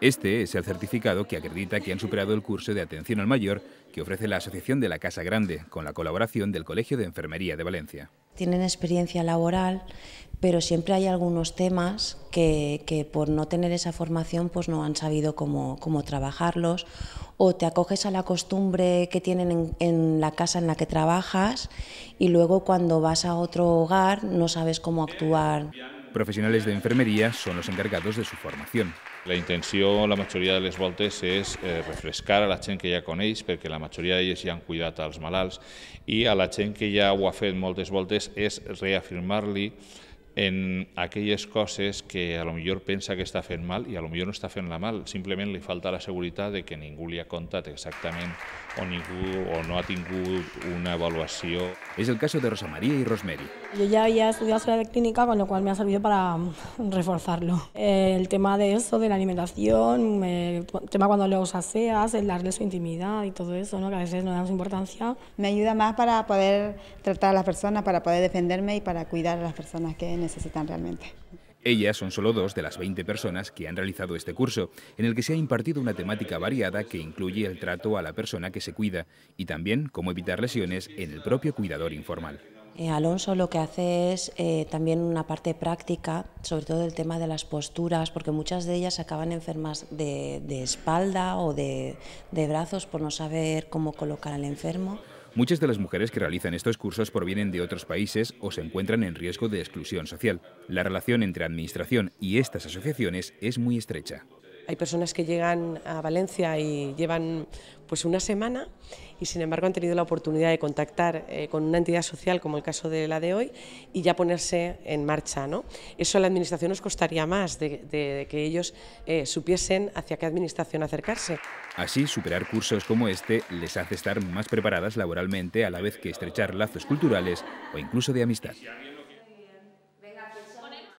Este es el certificado que acredita que han superado el curso de atención al mayor que ofrece la Asociación de la Casa Grande, con la colaboración del Colegio de Enfermería de Valencia. Tienen experiencia laboral, pero siempre hay algunos temas que, por no tener esa formación pues no han sabido cómo, trabajarlos o te acoges a la costumbre que tienen en, en, la casa en la que trabajas y luego cuando vas a otro hogar no sabes cómo actuar. profesionales de enfermería son los encargados de su formación. La intenció la majoria de les voltes és eh, refrescar a la gent que ja coneix, perquè la majoria d'ells ja han cuidat els malalts, i a la gent que ja ho ha fet moltes voltes és reafirmar-li en aquellas cosas que a lo mejor piensa que fe en mal ...y a lo mejor no fe en la mal, ...simplemente le falta la seguridad de que ningún le ha contado exactamente... o ninguno o no ha tenido una evaluación. Es el caso de Rosa María y Rosemary. Yo ya había estudiado la clínica, con lo cual me ha servido para mm, reforzarlo. Eh, el tema de eso, de la alimentación, el tema cuando lo aseas, el darle su intimidad y todo eso, ¿no? que a veces no damos importancia. Me ayuda más para poder tratar a las personas, para poder defenderme y para cuidar a las personas que necesitan necesitan realmente. Ellas son solo dos de las 20 personas que han realizado este curso, en el que se ha impartido una temática variada que incluye el trato a la persona que se cuida y también cómo evitar lesiones en el propio cuidador informal. Eh, Alonso lo que hace es eh, también una parte práctica, sobre todo el tema de las posturas, porque muchas de ellas acaban enfermas de, espalda o de brazos por no saber cómo colocar al enfermo. Muchas de las mujeres que realizan estos cursos provienen de otros países o se encuentran en riesgo de exclusión social. La relación entre administración y estas asociaciones es muy estrecha. Hay personas que llegan a Valencia y llevan pues una semana y sin embargo han tenido la oportunidad de contactar eh, con una entidad social como el caso de la de hoy y ya ponerse en marcha. ¿no? Eso a la Administración nos costaría más de, que ellos eh, supiesen hacia qué Administración acercarse. Así, superar cursos como este les hace estar más preparadas laboralmente a la vez que estrechar lazos culturales o incluso de amistad.